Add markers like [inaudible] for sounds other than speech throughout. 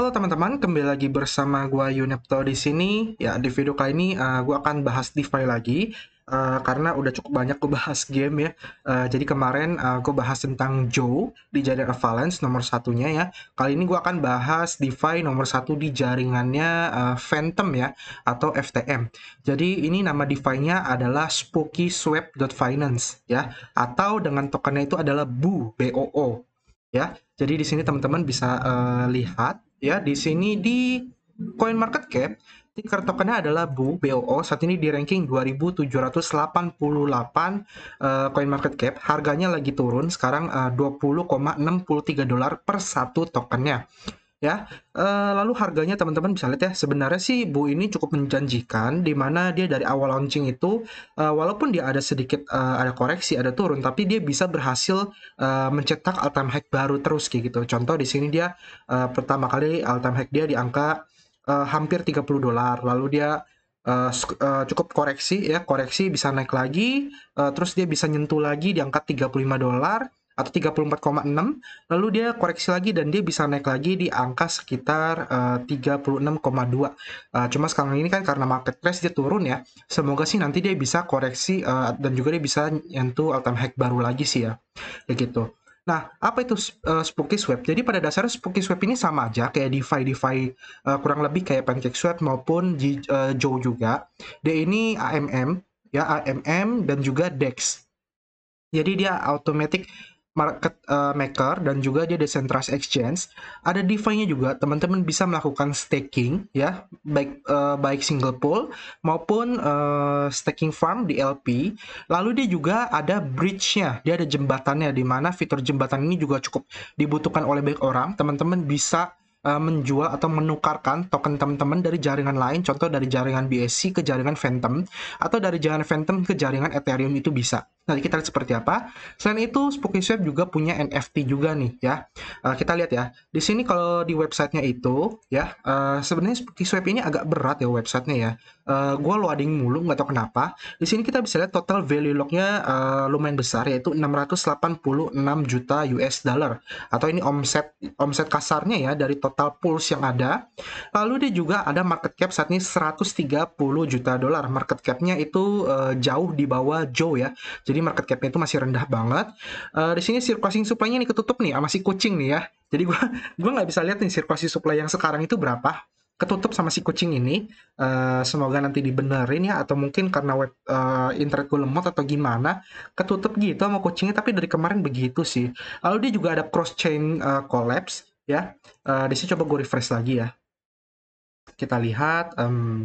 Halo teman-teman, kembali lagi bersama gua Yunepto di sini. Ya, di video kali ini uh, gua akan bahas DeFi lagi uh, karena udah cukup banyak gue bahas game ya. Uh, jadi kemarin uh, gue bahas tentang Joe di jaringan Avalanche nomor satunya ya. Kali ini gue akan bahas DeFi nomor satu di jaringannya uh, Phantom ya atau FTM. Jadi ini nama DeFi-nya adalah finance ya atau dengan tokennya itu adalah BOO, BOO ya. Jadi di sini teman-teman bisa uh, lihat ya di sini di Coin Market Cap ticker tokennya adalah BU BOO saat ini di ranking 2788 uh, eh, Coin Market Cap harganya lagi turun sekarang eh, uh, 20,63 dolar per satu tokennya ya. E, lalu harganya teman-teman bisa lihat ya, sebenarnya sih Bu ini cukup menjanjikan di mana dia dari awal launching itu, e, walaupun dia ada sedikit, e, ada koreksi, ada turun, tapi dia bisa berhasil, e, mencetak all-time high baru terus kayak gitu. Contoh di sini dia, e, pertama kali all-time high dia di angka, e, hampir $30, dolar. lalu dia, eee, cukup koreksi ya, koreksi bisa naik lagi, eee, terus dia bisa nyentuh lagi di angka $35 dolar atau 34,6 lalu dia koreksi lagi dan dia bisa naik lagi di angka sekitar uh, 36,2 uh, cuma sekarang ini kan karena market crash dia turun ya semoga sih nanti dia bisa koreksi uh, dan juga dia bisa nyentuh all time high baru lagi sih ya begitu Nah, apa itu uh, Spooky Swap? Jadi pada dasarnya Spooky Swap ini sama aja kayak DeFi DeFi uh, kurang lebih kayak Pancake Swap maupun G, uh, Joe juga. Dia ini AMM ya AMM dan juga DEX. Jadi dia automatic market uh, maker dan juga dia decentralized exchange. Ada DeFi-nya juga, teman-teman bisa melakukan staking ya, baik uh, baik single pool maupun uh, staking farm di LP. Lalu dia juga ada bridge-nya, dia ada jembatannya di mana fitur jembatan ini juga cukup dibutuhkan oleh banyak orang. Teman-teman bisa menjual atau menukarkan token teman-teman dari jaringan lain, contoh dari jaringan BSC ke jaringan Phantom atau dari jaringan Phantom ke jaringan Ethereum itu bisa. Nanti kita lihat seperti apa. Selain itu, Spooky Swap juga punya NFT juga nih ya. Uh, kita lihat ya. Di sini kalau di websitenya itu ya, uh, sebenarnya Spooky Swap ini agak berat ya websitenya ya uh, eh, gue loading mulu nggak tau kenapa. Di sini kita bisa lihat total value locknya uh, eh, lumayan besar yaitu 686 juta US dollar atau ini omset omset kasarnya ya dari total pools yang ada. Lalu dia juga ada market cap saat ini 130 juta dolar. Market capnya itu uh, jauh di bawah Joe ya. Jadi market capnya itu masih rendah banget. Uh, di sini circulating supply-nya ini ketutup nih masih kucing nih ya. Jadi gue gua nggak bisa lihat nih sirkulasi supply yang sekarang itu berapa ketutup sama si kucing ini. Uh, semoga nanti dibenerin ya atau mungkin karena web uh, eh, internet gue lemot atau gimana, ketutup gitu sama kucingnya tapi dari kemarin begitu sih. Lalu dia juga ada cross chain uh, eh, collapse ya. Uh, di sini coba gue refresh lagi ya. Kita lihat um,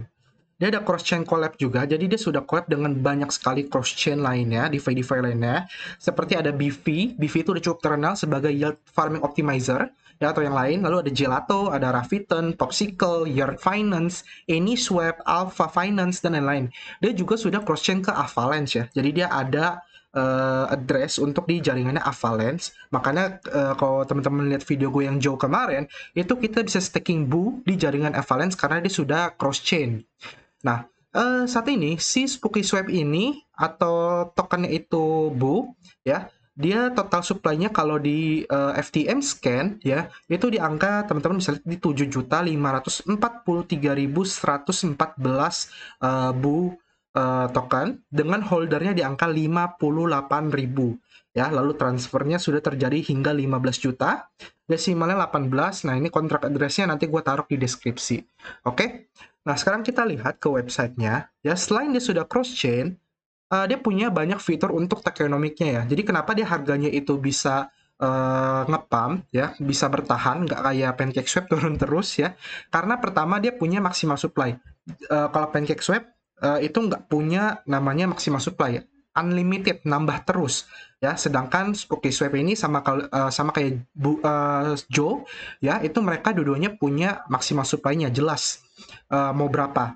dia ada cross chain collapse juga jadi dia sudah collapse dengan banyak sekali cross chain lainnya DeFi DeFi lainnya seperti ada BV BV itu udah cukup terkenal sebagai yield farming optimizer ya, atau yang lain. Lalu ada Gelato, ada Raviton, Popsicle, Your Finance, Swap, Alpha Finance, dan lain-lain. Dia juga sudah cross-chain ke Avalanche ya. Jadi dia ada uh, address untuk di jaringannya Avalanche. Makanya uh, kalau teman-teman lihat video gue yang jauh kemarin, itu kita bisa staking Bu di jaringan Avalanche karena dia sudah cross chain. Nah, uh, saat ini si Spooky Swap ini atau tokennya itu Bu ya, dia total supply-nya kalau di uh, eh, FTM scan ya itu di angka teman-teman misalnya di 7.543.114 uh, eh, bu uh, token dengan holdernya di angka 58.000 ya lalu transfernya sudah terjadi hingga 15 juta desimalnya 18 nah ini kontrak addressnya nanti gue taruh di deskripsi oke okay? nah sekarang kita lihat ke websitenya ya selain dia sudah cross chain uh, dia punya banyak fitur untuk tekonomiknya ya. Jadi kenapa dia harganya itu bisa uh, eh, ngepam ya, bisa bertahan nggak kayak pancake swap [laughs] turun terus ya. Karena pertama dia punya maksimal supply. Uh, kalau pancake swap uh, itu nggak punya namanya maksimal supply ya. Unlimited nambah terus ya. Sedangkan Spooky Swap ini sama uh, sama kayak Bu, uh, Joe ya, itu mereka dua-duanya punya maksimal supply-nya jelas uh, mau berapa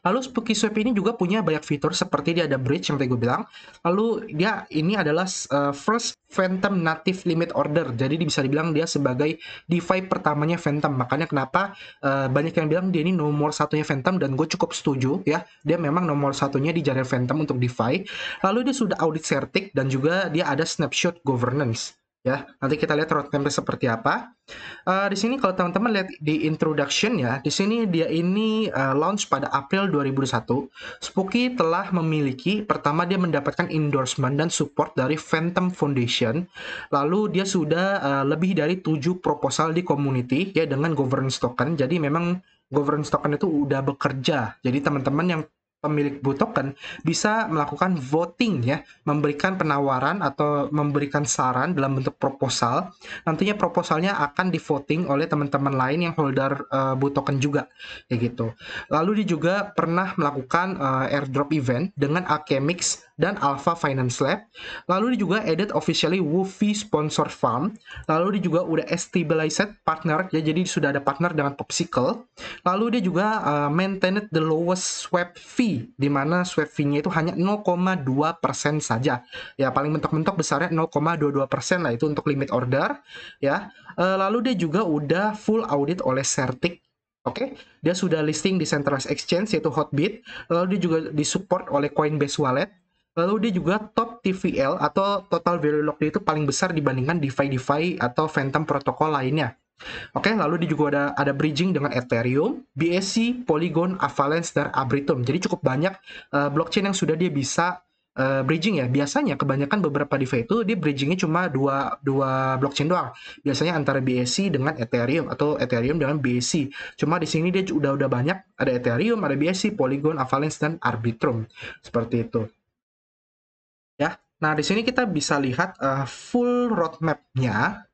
Lalu Spooky Swap ini juga punya banyak fitur seperti dia ada bridge yang tadi gue bilang. Lalu dia ini adalah uh, first Phantom native limit order. Jadi bisa dibilang dia sebagai DeFi pertamanya Phantom. Makanya kenapa uh, banyak yang bilang dia ini nomor satunya Phantom dan gue cukup setuju ya. Dia memang nomor satunya di jaringan Phantom untuk DeFi. Lalu dia sudah audit certik dan juga dia ada snapshot governance ya. Nanti kita lihat roadmapnya seperti apa. Uh, di sini kalau teman-teman lihat di introduction ya, di sini dia ini uh, launch pada April 2001 Spooky telah memiliki pertama dia mendapatkan endorsement dan support dari Phantom Foundation. Lalu dia sudah uh, lebih dari tujuh proposal di community ya dengan governance token. Jadi memang governance token itu udah bekerja. Jadi teman-teman yang pemilik Blue token bisa melakukan voting ya, memberikan penawaran atau memberikan saran dalam bentuk proposal. Nantinya proposalnya akan di voting oleh teman-teman lain yang holder uh, eh, Blue token juga, ya gitu. Lalu dia juga pernah melakukan uh, airdrop event dengan Akemix dan Alpha Finance Lab. Lalu dia juga edit officially Woofy Sponsor Farm. Lalu dia juga udah stabilized partner, ya, jadi sudah ada partner dengan Popsicle. Lalu dia juga uh, maintained the lowest swap fee, di mana swap fee-nya itu hanya 0,2% saja. Ya, paling mentok-mentok besarnya 0,22% lah itu untuk limit order. ya. Uh, lalu dia juga udah full audit oleh Certik Oke, okay? dia sudah listing di centralized exchange yaitu Hotbit, lalu dia juga disupport oleh Coinbase Wallet, Lalu dia juga top TVL atau total value locked itu paling besar dibandingkan DeFi-DeFi atau Phantom protokol lainnya. Oke, lalu dia juga ada ada bridging dengan Ethereum, BSC, Polygon, Avalanche, dan Arbitrum. Jadi cukup banyak uh, blockchain yang sudah dia bisa uh, bridging ya. Biasanya kebanyakan beberapa DeFi itu dia bridgingnya cuma dua dua blockchain doang. Biasanya antara BSC dengan Ethereum atau Ethereum dengan BSC. Cuma di sini dia udah udah banyak ada Ethereum, ada BSC, Polygon, Avalanche, dan Arbitrum. Seperti itu ya. Nah, di sini kita bisa lihat uh, full roadmap-nya.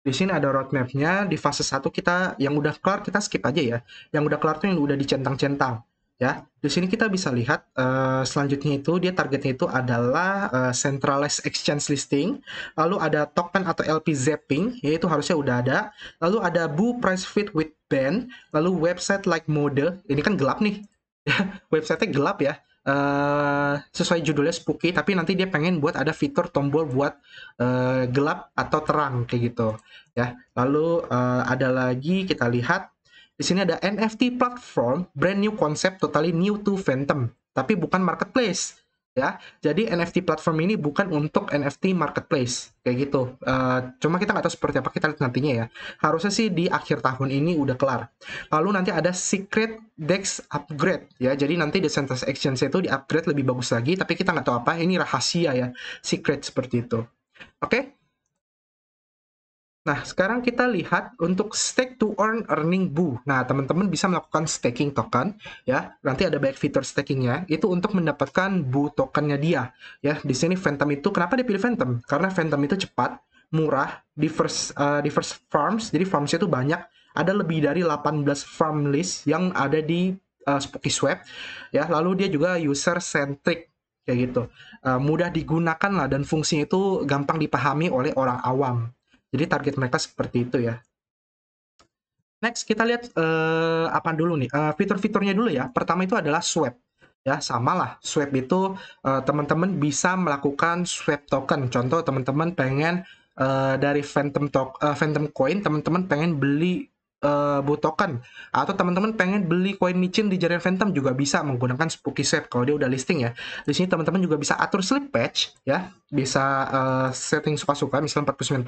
Di sini ada roadmap-nya, di fase 1 kita yang udah kelar kita skip aja ya. Yang udah kelar tuh yang udah dicentang-centang ya. Di sini kita bisa lihat uh, selanjutnya itu dia targetnya itu adalah uh, centralized exchange listing, lalu ada token atau LP zapping, yaitu harusnya udah ada. Lalu ada bu price fit with band, lalu website like mode. Ini kan gelap nih. [laughs] websitenya gelap ya uh, sesuai judulnya spooky tapi nanti dia pengen buat ada fitur tombol buat uh, gelap atau terang kayak gitu ya lalu uh, ada lagi kita lihat di sini ada NFT platform brand new concept totally new to Phantom tapi bukan marketplace ya. Jadi NFT platform ini bukan untuk NFT marketplace kayak gitu. Uh, cuma kita nggak tahu seperti apa kita lihat nantinya ya. Harusnya sih di akhir tahun ini udah kelar. Lalu nanti ada secret dex upgrade ya. Jadi nanti decentralized exchange itu di upgrade lebih bagus lagi. Tapi kita nggak tahu apa. Ini rahasia ya. Secret seperti itu. Oke. Okay? Nah, sekarang kita lihat untuk stake to earn earning bu. Nah, teman-teman bisa melakukan staking token ya. Nanti ada banyak fitur stakingnya. Itu untuk mendapatkan bu tokennya dia. Ya, di sini Phantom itu kenapa dipilih Phantom? Karena Phantom itu cepat, murah, diverse uh, diverse farms. Jadi farmsnya itu banyak. Ada lebih dari 18 farm list yang ada di uh, Spooky Swap. Ya, lalu dia juga user centric kayak gitu. Uh, mudah digunakan lah dan fungsinya itu gampang dipahami oleh orang awam jadi target mereka seperti itu ya. Next kita lihat uh, apa dulu nih uh, fitur-fiturnya dulu ya. Pertama itu adalah swap ya sama lah swap itu eh, teman-teman bisa melakukan swap token. Contoh teman-teman pengen uh, dari phantom token, uh, phantom coin teman-teman pengen beli uh, eh, butuhkan atau teman-teman pengen beli koin micin di jaringan phantom juga bisa menggunakan spooky Set kalau dia udah listing ya di sini teman-teman juga bisa atur slip patch ya bisa uh, setting suka-suka misalnya 49%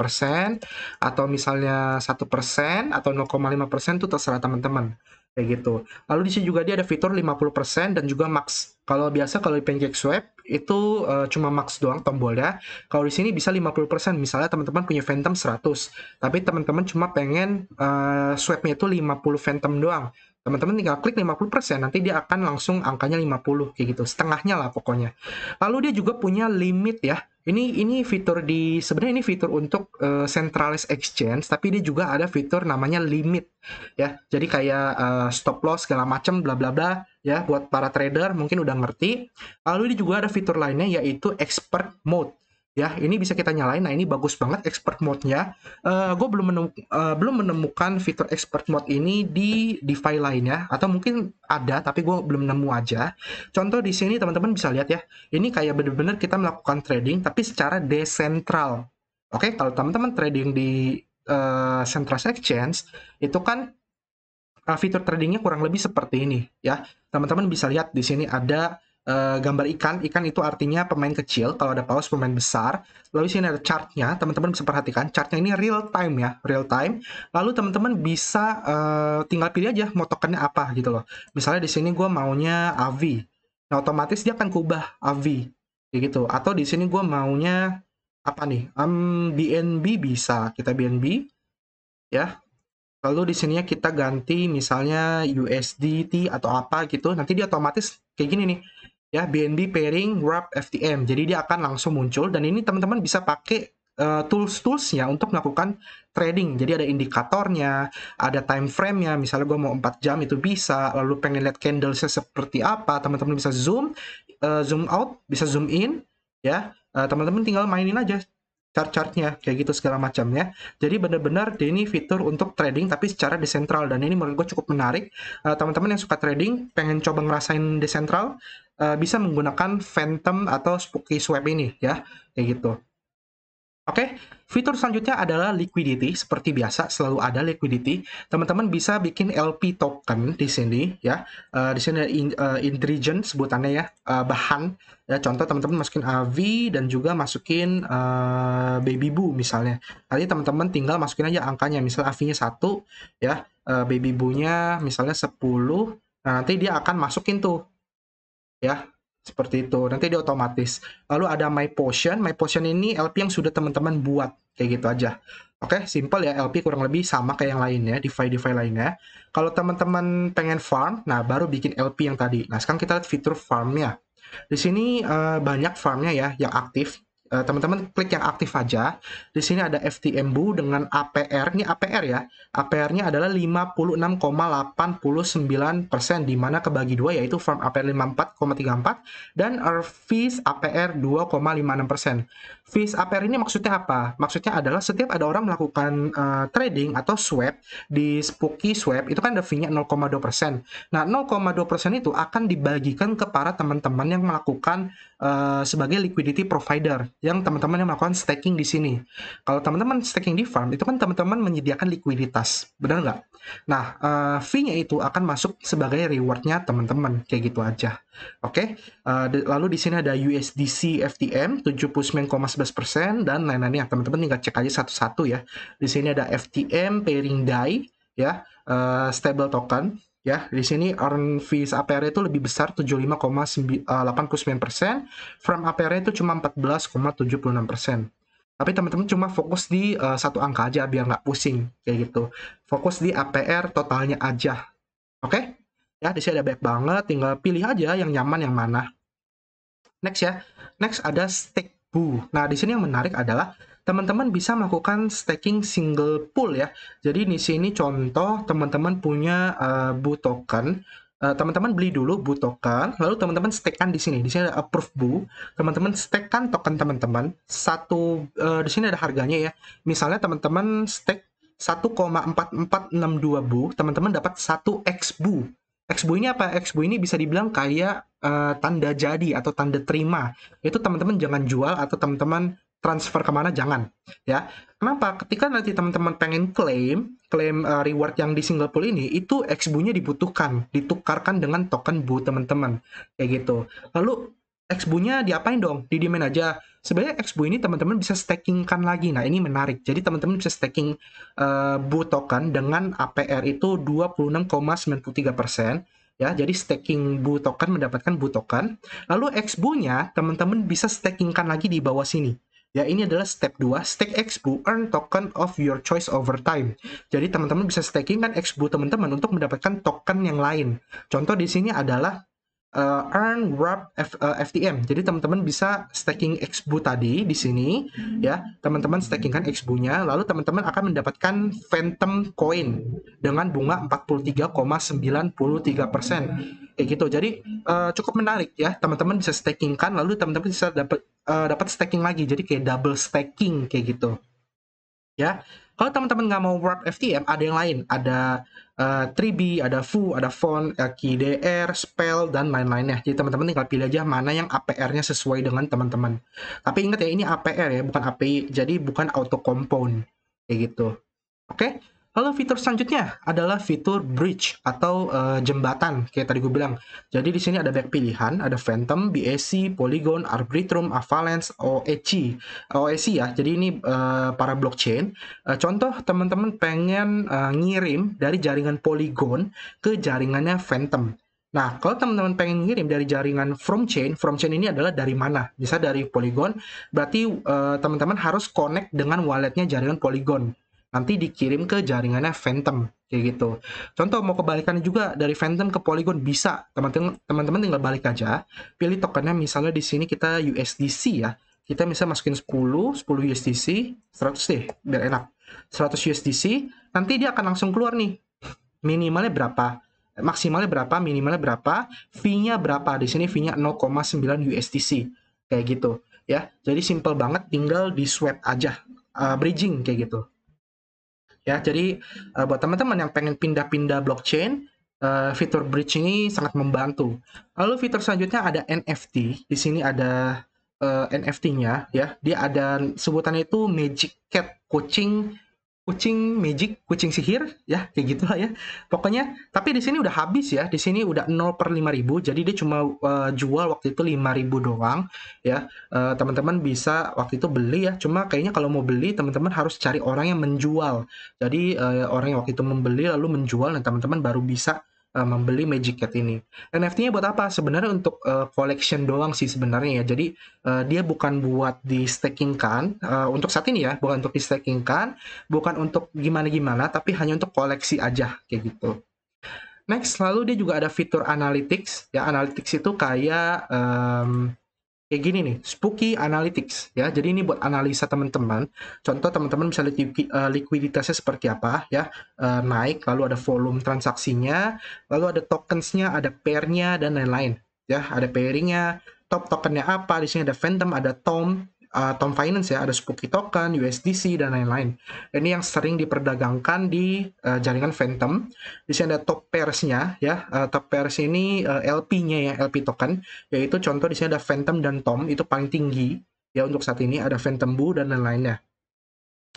atau misalnya satu persen atau 0,5% itu terserah teman-teman kayak gitu. Lalu di sini juga dia ada fitur 50% dan juga max. Kalau biasa kalau di Pancake Swap itu uh, cuma max doang tombolnya. Kalau di sini bisa 50%. Misalnya teman-teman punya Phantom 100, tapi teman-teman cuma pengen uh, swapnya itu 50 Phantom doang teman-teman tinggal klik 50% nanti dia akan langsung angkanya 50 kayak gitu setengahnya lah pokoknya lalu dia juga punya limit ya ini ini fitur di sebenarnya ini fitur untuk uh, centralized exchange tapi dia juga ada fitur namanya limit ya jadi kayak uh, stop loss segala macam bla bla bla ya buat para trader mungkin udah ngerti lalu dia juga ada fitur lainnya yaitu expert mode ya ini bisa kita nyalain nah ini bagus banget expert mode-nya uh, eh, gue belum menemuk, uh, eh, belum menemukan fitur expert mode ini di DeFi lainnya atau mungkin ada tapi gue belum nemu aja contoh di sini teman-teman bisa lihat ya ini kayak bener-bener kita melakukan trading tapi secara desentral oke okay? kalau teman-teman trading di uh, eh, central exchange itu kan uh, fitur tradingnya kurang lebih seperti ini ya teman-teman bisa lihat di sini ada Eh, gambar ikan. Ikan itu artinya pemain kecil, kalau ada paus pemain besar. Lalu sini ada chartnya, teman-teman bisa perhatikan. Chartnya ini real time ya, real time. Lalu teman-teman bisa uh, tinggal pilih aja mau tokennya apa gitu loh. Misalnya di sini gue maunya Avi. Nah otomatis dia akan kubah Avi kayak gitu. Atau di sini gue maunya apa nih? Um, BNB bisa kita BNB ya. Lalu di sini kita ganti misalnya USDT atau apa gitu. Nanti dia otomatis kayak gini nih ya BNB pairing wrap FTM. Jadi dia akan langsung muncul dan ini teman-teman bisa pakai uh, eh, tools-toolsnya untuk melakukan trading. Jadi ada indikatornya, ada time frame-nya. Misalnya gue mau 4 jam itu bisa. Lalu pengen lihat candlesnya seperti apa, teman-teman bisa zoom, uh, zoom out, bisa zoom in, ya. Uh, teman-teman tinggal mainin aja chart-chartnya kayak gitu segala macam ya. Jadi benar-benar ini fitur untuk trading tapi secara desentral dan ini menurut gue cukup menarik. Teman-teman uh, yang suka trading pengen coba ngerasain desentral Eh, bisa menggunakan Phantom atau Spooky Swap ini ya, kayak gitu. Oke, okay? fitur selanjutnya adalah liquidity. Seperti biasa, selalu ada liquidity. Teman-teman bisa bikin LP token di sini, ya. Uh, di sini ada in, uh, eh, intrigen, sebutannya ya, uh, bahan. Ya, contoh teman-teman masukin AV dan juga masukin uh, baby boo misalnya. Nanti teman-teman tinggal masukin aja angkanya. Misal AV-nya satu, ya. Uh, baby boo-nya misalnya 10. Nah, nanti dia akan masukin tuh ya seperti itu nanti dia otomatis lalu ada my potion my potion ini LP yang sudah teman-teman buat kayak gitu aja oke simple ya LP kurang lebih sama kayak yang lainnya DeFi DeFi lainnya kalau teman-teman pengen farm nah baru bikin LP yang tadi nah sekarang kita lihat fitur farmnya di sini uh, banyak farmnya ya yang aktif Eh, teman-teman klik yang aktif aja. Di sini ada FTMBU dengan APR, ini APR ya. APR-nya adalah 56,89% di mana kebagi dua yaitu Form APR 54,34 dan Fees APR 2,56%. Fees APR ini maksudnya apa? Maksudnya adalah setiap ada orang melakukan uh, trading atau swap di Spooky Swap itu kan ada fee-nya 0,2%. Nah, 0,2% itu akan dibagikan ke para teman-teman yang melakukan uh, sebagai liquidity provider, yang teman-teman yang melakukan staking di sini. Kalau teman-teman staking di farm itu kan teman-teman menyediakan likuiditas, benar nggak? Nah, uh, fee-nya itu akan masuk sebagai rewardnya teman-teman, kayak gitu aja. Oke. Okay? Uh, lalu di sini ada USDC FTM 79,9 15% dan lain lain ya nah, Teman-teman tinggal cek aja satu-satu ya. Di sini ada FTM, pairing DAI, ya, uh, stable token, ya. Di sini earn fees APR itu lebih besar 75,89%, eh, from APR itu cuma 14,76%. Tapi teman-teman cuma fokus di uh, satu angka aja biar nggak pusing kayak gitu. Fokus di APR totalnya aja. Oke? Okay? Ya, di sini ada banyak banget, tinggal pilih aja yang nyaman yang mana. Next ya. Next ada stake Uh, nah, di sini yang menarik adalah teman-teman bisa melakukan staking single pool ya. Jadi di sini contoh teman-teman punya uh, bu token, eh, teman-teman beli dulu bu token, lalu teman-teman stekan di sini. Di sini ada approve bu, teman-teman stekan token teman-teman. Satu uh, di sini ada harganya ya. Misalnya teman-teman stake 1,4462 bu, teman-teman dapat 1 x bu. Exbu ini apa? Exbu ini bisa dibilang kayak uh, tanda jadi atau tanda terima. Itu teman-teman jangan jual atau teman-teman transfer kemana jangan ya kenapa ketika nanti teman-teman pengen klaim klaim uh, eh, reward yang di single pool ini itu XBU-nya dibutuhkan ditukarkan dengan token bu teman-teman kayak gitu lalu XBU-nya diapain dong di demand aja sebenarnya Expo ini teman-teman bisa stakingkan lagi. Nah, ini menarik. Jadi teman-teman bisa staking uh, BU token dengan APR itu 26,93% ya. Jadi staking BU token mendapatkan BU token. Lalu XBU-nya teman-teman bisa stakingkan lagi di bawah sini. Ya, ini adalah step 2, stake XBU earn token of your choice over time. Jadi teman-teman bisa staking kan XBU teman-teman untuk mendapatkan token yang lain. Contoh di sini adalah uh, earn wrap F, uh, eh, FTM. Jadi teman-teman bisa staking XBU tadi di sini hmm. ya. Teman-teman stakingkan XBU-nya lalu teman-teman akan mendapatkan phantom coin dengan bunga 43,93%. Kayak gitu. Jadi uh, cukup menarik ya. Teman-teman bisa staking kan lalu teman-teman bisa dapat uh, dapat staking lagi. Jadi kayak double staking kayak gitu. Ya. Kalau teman-teman nggak mau wrap FTM, ada yang lain. Ada uh, eh, 3B, ada Fu, ada font, LKDR, eh, spell, dan lain-lainnya. Jadi teman-teman tinggal pilih aja mana yang APR-nya sesuai dengan teman-teman. Tapi ingat ya, ini APR ya, bukan API. Jadi bukan auto compound. Kayak gitu. Oke? Okay? Lalu fitur selanjutnya adalah fitur bridge atau uh, jembatan kayak tadi gue bilang. Jadi di sini ada banyak pilihan, ada Phantom, BAC, Polygon, Arbitrum, Avalanche, OEC. OEC ya. Jadi ini uh, para blockchain. Uh, contoh teman-teman pengen uh, ngirim dari jaringan Polygon ke jaringannya Phantom. Nah, kalau teman-teman pengen ngirim dari jaringan from chain, from chain ini adalah dari mana? Bisa dari Polygon, berarti teman-teman uh, teman -teman harus connect dengan walletnya jaringan Polygon nanti dikirim ke jaringannya Phantom kayak gitu. Contoh mau kebalikan juga dari Phantom ke Polygon bisa. Teman-teman tinggal balik aja. Pilih tokennya misalnya di sini kita USDC ya. Kita bisa masukin 10, 10 USDC, 100 deh biar enak. 100 USDC, nanti dia akan langsung keluar nih. Minimalnya berapa? Maksimalnya berapa? Minimalnya berapa? Fee-nya berapa? Di sini fee-nya 0,9 USDC. Kayak gitu ya. Jadi simple banget tinggal di swap aja. Uh, bridging kayak gitu ya jadi uh, buat teman-teman yang pengen pindah-pindah blockchain uh, fitur bridge ini sangat membantu lalu fitur selanjutnya ada NFT di sini ada uh, eh, NFT-nya ya dia ada sebutannya itu Magic Cat Coaching kucing magic, kucing sihir, ya kayak gitulah ya. Pokoknya, tapi di sini udah habis ya. Di sini udah 0 per 5000 jadi dia cuma uh, jual waktu itu 5000 doang ya. Eh, teman-teman uh, bisa waktu itu beli ya. Cuma kayaknya kalau mau beli teman-teman harus cari orang yang menjual. Jadi uh, orang yang waktu itu membeli lalu menjual dan teman-teman baru bisa uh, membeli Magic Cat ini. NFT-nya buat apa? Sebenarnya untuk uh, collection doang sih sebenarnya ya. Jadi uh, dia bukan buat di staking kan uh, untuk saat ini ya, bukan untuk di staking kan, bukan untuk gimana-gimana tapi hanya untuk koleksi aja kayak gitu. Next, lalu dia juga ada fitur analytics. Ya, analytics itu kayak um, kayak gini nih, Spooky Analytics ya. Jadi ini buat analisa teman-teman. Contoh teman-teman bisa lihat uh, likuiditasnya seperti apa ya, uh, naik, lalu ada volume transaksinya, lalu ada tokensnya, ada pairnya dan lain-lain ya, ada pairingnya, top tokennya apa, di sini ada Phantom, ada Tom uh, Tom Finance ya, ada Spooky Token, USDC dan lain-lain. Ini yang sering diperdagangkan di uh, jaringan Phantom. Di sini ada top pairs-nya ya. Uh, top pairs ini uh, LP-nya ya, LP token, yaitu contoh di sini ada Phantom dan Tom itu paling tinggi ya untuk saat ini ada Phantom Bu dan lain-lainnya.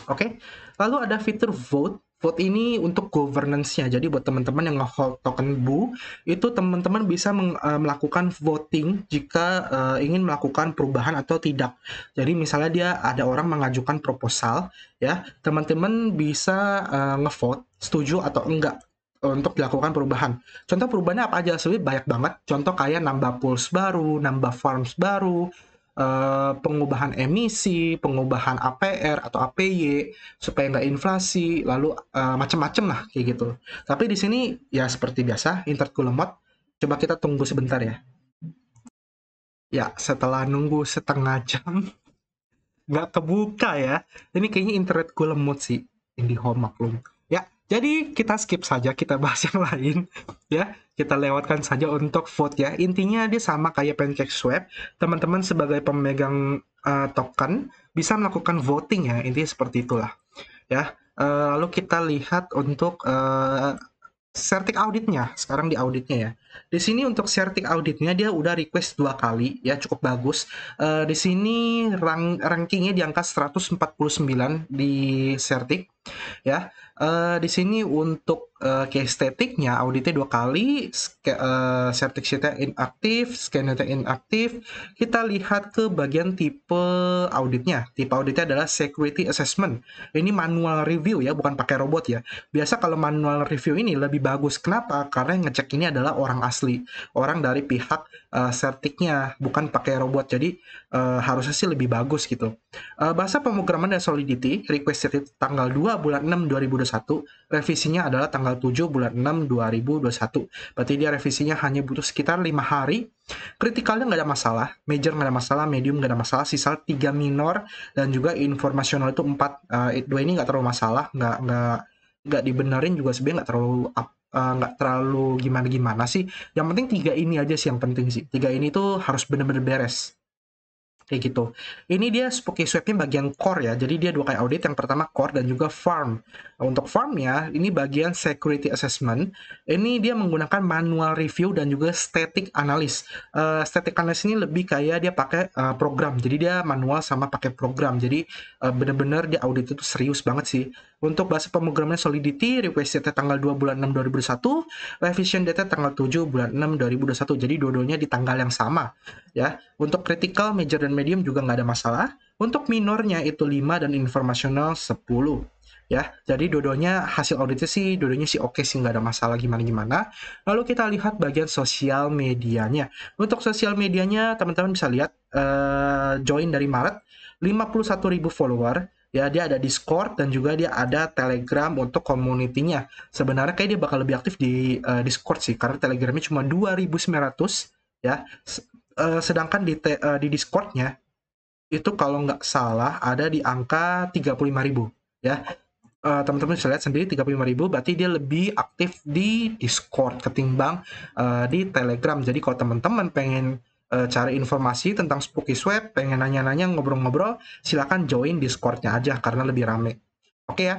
Oke, lalu ada fitur vote. Vote ini untuk governance-nya. Jadi buat teman-teman yang nge-hold token BU, itu teman-teman bisa eh, melakukan voting jika uh, ingin melakukan perubahan atau tidak. Jadi misalnya dia ada orang mengajukan proposal, ya teman-teman bisa uh, ngevote setuju atau enggak untuk dilakukan perubahan. Contoh perubahannya apa aja? Sebenarnya banyak banget. Contoh kayak nambah pools baru, nambah farms baru, Eh, pengubahan emisi, pengubahan APR atau APY supaya nggak inflasi, lalu uh, eh, macam-macam lah kayak gitu. Tapi di sini ya seperti biasa, intertku lemot. Coba kita tunggu sebentar ya. Ya, setelah nunggu setengah jam, [laughs] nggak kebuka ya. Ini kayaknya internet gue lemot sih. Home maklum. Jadi kita skip saja, kita bahas yang lain ya. Kita lewatkan saja untuk vote ya. Intinya dia sama kayak pancake swap. Teman-teman sebagai pemegang uh, token bisa melakukan voting ya. Intinya seperti itulah ya. Uh, lalu kita lihat untuk uh, eh, certik auditnya. Sekarang di auditnya ya. Di sini untuk certik auditnya dia udah request dua kali ya cukup bagus. Uh, di sini rank rankingnya di angka 149 di certik ya. Uh, di sini untuk uh, eh, case estetiknya auditnya dua kali, uh, certik sheetnya inaktif, data inaktif. Kita lihat ke bagian tipe auditnya. Tipe auditnya adalah security assessment. Ini manual review ya, bukan pakai robot ya. Biasa kalau manual review ini lebih bagus. Kenapa? Karena yang ngecek ini adalah orang asli orang dari pihak uh, eh, sertiknya bukan pakai robot jadi uh, harusnya sih lebih bagus gitu uh, bahasa pemrograman dan solidity requested tanggal 2 bulan 6 2021 revisinya adalah tanggal 7 bulan 6 2021 berarti dia revisinya hanya butuh sekitar lima hari Kritikalnya nggak ada masalah, major nggak ada masalah, medium nggak ada masalah, sisa tiga minor dan juga informasional itu empat, uh, dua ini nggak terlalu masalah, nggak nggak nggak dibenerin juga sebenarnya nggak terlalu Eh, nggak uh, terlalu gimana-gimana sih. Yang penting tiga ini aja sih yang penting sih. Tiga ini tuh harus bener-bener beres kayak gitu. Ini dia Spooky sweep bagian core ya, jadi dia dua kayak audit, yang pertama core dan juga farm. Untuk farm ya, ini bagian security assessment, ini dia menggunakan manual review dan juga static analysis. Uh, static analysis ini lebih kayak dia pakai uh, program, jadi dia manual sama pakai program, jadi uh, bener-bener dia audit itu serius banget sih. Untuk bahasa pemrograman Solidity, request data tanggal 2 bulan 6 2021, revision data tanggal 7 bulan 6 2021, jadi dua-duanya di tanggal yang sama ya. Untuk critical, major dan medium juga nggak ada masalah. Untuk minornya itu 5 dan informasional 10 ya. Jadi dodonya hasil auditnya sih dodonya sih oke sih nggak ada masalah gimana-gimana. Lalu kita lihat bagian sosial medianya. Untuk sosial medianya teman-teman bisa lihat uh, join dari Maret 51.000 follower, ya dia ada Discord dan juga dia ada Telegram untuk community Sebenarnya kayak dia bakal lebih aktif di uh, Discord sih karena Telegramnya cuma 2900 ya uh, sedangkan di uh, di Discordnya itu kalau nggak salah ada di angka 35.000 ya teman eh, teman-teman bisa lihat sendiri 35.000 berarti dia lebih aktif di Discord ketimbang uh, di Telegram. Jadi kalau teman-teman pengen uh, cari informasi tentang Spooky Swap, pengen nanya-nanya ngobrol-ngobrol, silahkan join Discord-nya aja karena lebih rame. Oke okay ya.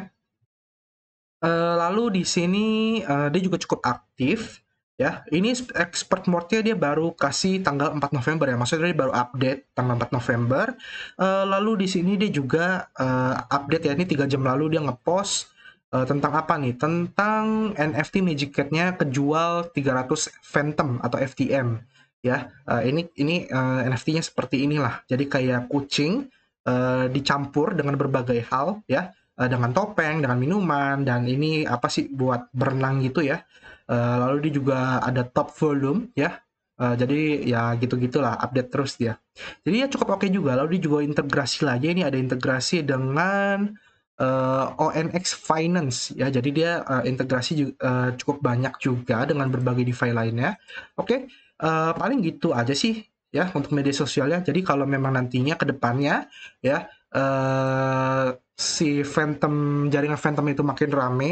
Uh, lalu di sini uh, dia juga cukup aktif ya ini expert mode-nya dia baru kasih tanggal 4 November ya maksudnya dia baru update tanggal 4 November uh, lalu di sini dia juga uh, update ya ini tiga jam lalu dia ngepost uh, tentang apa nih tentang NFT Magic Cat-nya kejual 300 Phantom atau FTM ya uh, ini ini uh, NFT-nya seperti inilah jadi kayak kucing uh, dicampur dengan berbagai hal ya uh, dengan topeng dengan minuman dan ini apa sih buat berenang gitu ya Eh, lalu dia juga ada top volume ya. Uh, jadi ya gitu-gitulah update terus dia. Jadi ya cukup oke okay juga. Lalu dia juga integrasi lagi ini ada integrasi dengan uh, eh, ONX Finance ya. Jadi dia uh, integrasi juga, uh, cukup banyak juga dengan berbagai DeFi lainnya. Oke, okay. uh, paling gitu aja sih ya untuk media sosialnya. Jadi kalau memang nantinya ke depannya ya uh, si Phantom jaringan Phantom itu makin rame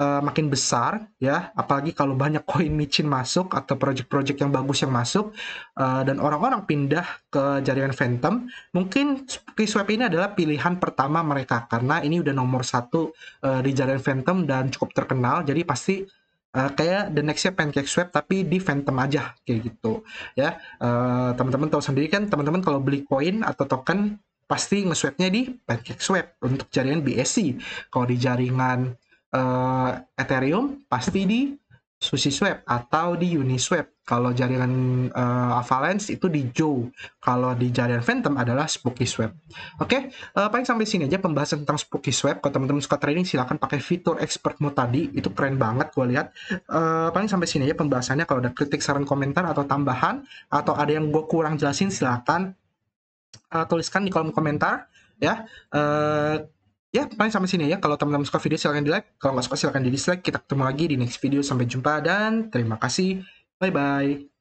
uh, makin besar ya apalagi kalau banyak koin micin masuk atau project-project yang bagus yang masuk uh, dan orang-orang pindah ke jaringan Phantom mungkin Kiswap ini adalah pilihan pertama mereka karena ini udah nomor satu uh, di jaringan Phantom dan cukup terkenal jadi pasti Uh, kayak the nextnya pancake swap tapi di phantom aja kayak gitu ya uh, teman-teman tahu sendiri kan teman-teman kalau beli koin atau token pasti nge-swapnya di pancake swap untuk jaringan BSC kalau di jaringan uh, Ethereum pasti di Swap atau di Uniswap. Kalau jaringan uh, Avalanche itu di Joe. Kalau di jaringan Phantom adalah Spooky Swap. Oke, okay? uh, eh, paling sampai sini aja pembahasan tentang Spooky Swap. Kalau teman-teman suka trading silahkan pakai fitur expert mode tadi. Itu keren banget gue lihat. Uh, paling sampai sini aja pembahasannya. Kalau ada kritik, saran, komentar atau tambahan atau ada yang gue kurang jelasin silahkan uh, tuliskan di kolom komentar ya. Uh, Ya, paling sampai sini ya. Kalau teman-teman suka video silahkan di-like. Kalau nggak suka silahkan di-dislike. Kita ketemu lagi di next video. Sampai jumpa dan terima kasih. Bye-bye.